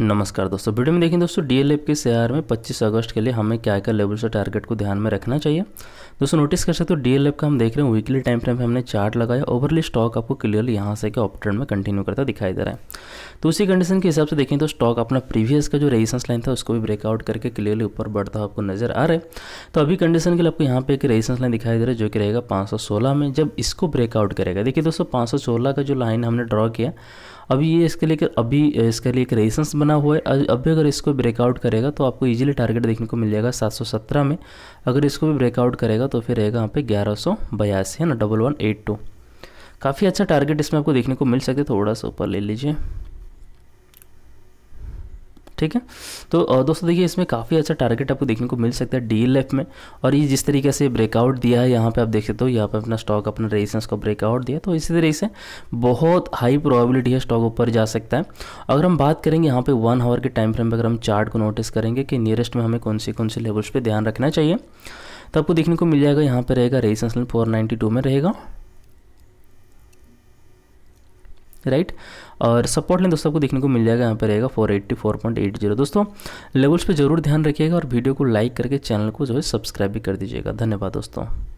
नमस्कार दोस्तों वीडियो में देखें दोस्तों डीएलएफ के शेयर में 25 अगस्त के लिए हमें क्या क्या लेवल्स और टारगेट को ध्यान में रखना चाहिए दोस्तों नोटिस कर सकते हो डीएलएफ का हम देख रहे हैं वीकली टाइम फ्रेम हमने चार्ट लगाया ओवरली स्टॉक आपको क्लियरली यहाँ से क्या ऑप में कंटिन्यू करता दिखाई दे रहा है तो उसी कंडीशन के हिसाब से देखें तो स्टॉक अपना प्रीवियस का जो रेजिस्टेंस लाइन था उसको भी ब्रेकआउट करके क्लियरली ऊपर बढ़ता आपको नजर आ रहा है तो अभी कंडीशन के लिए आपको यहाँ पे एक रेजिस्टेंस लाइन दिखाई दे रहा है जो कि रहेगा पाँच में जब इसको ब्रेकआउट करेगा देखिए दोस्तों पाँच का जो लाइन हमने ड्रॉ किया अभी ये इसके लिए अभी इसके लिए एक रेजिस्टेंस बना बना हुआ है अभी अगर इसको ब्रेकआउट करेगा तो आपको इजीली टारगेट देखने को मिल जाएगा 717 में अगर इसको भी ब्रेकआउट करेगा तो फिर रहेगा यहाँ पे ग्यारह सौ बयासी है ना डबल वन एट टू काफ़ी अच्छा टारगेट इसमें आपको देखने को मिल सके थोड़ा सा ऊपर ले लीजिए ठीक है तो दोस्तों देखिए इसमें काफ़ी अच्छा टारगेट आपको देखने को मिल सकता है डी में और ये जिस तरीके से ब्रेकआउट दिया है यहाँ पे आप देख सकते हो यहाँ पे अपना स्टॉक अपना रेजिस्टेंस को ब्रेकआउट दिया तो इसी तरीके से बहुत हाई प्रोबेबिलिटी है स्टॉक ऊपर जा सकता है अगर हम बात करेंगे यहाँ पे वन आवर के टाइम फ्रेम पर अगर हम चार्ट को नोटिस करेंगे कि नियरेस्ट में हमें कौन सी कौन सी लेवल्स पर ध्यान रखना चाहिए तो आपको देखने को मिल जाएगा यहाँ पर रहेगा रेजिस्टेंस फोर नाइन्टी में रहेगा राइट और सपोर्ट लेन दोस्तों आपको देखने को मिल जाएगा यहाँ पर रहेगा four eighty four point eight zero दोस्तों लेवल्स पे जरूर ध्यान रखिएगा और वीडियो को लाइक करके चैनल को जो है सब्सक्राइब भी कर दीजिएगा धन्यवाद दोस्तों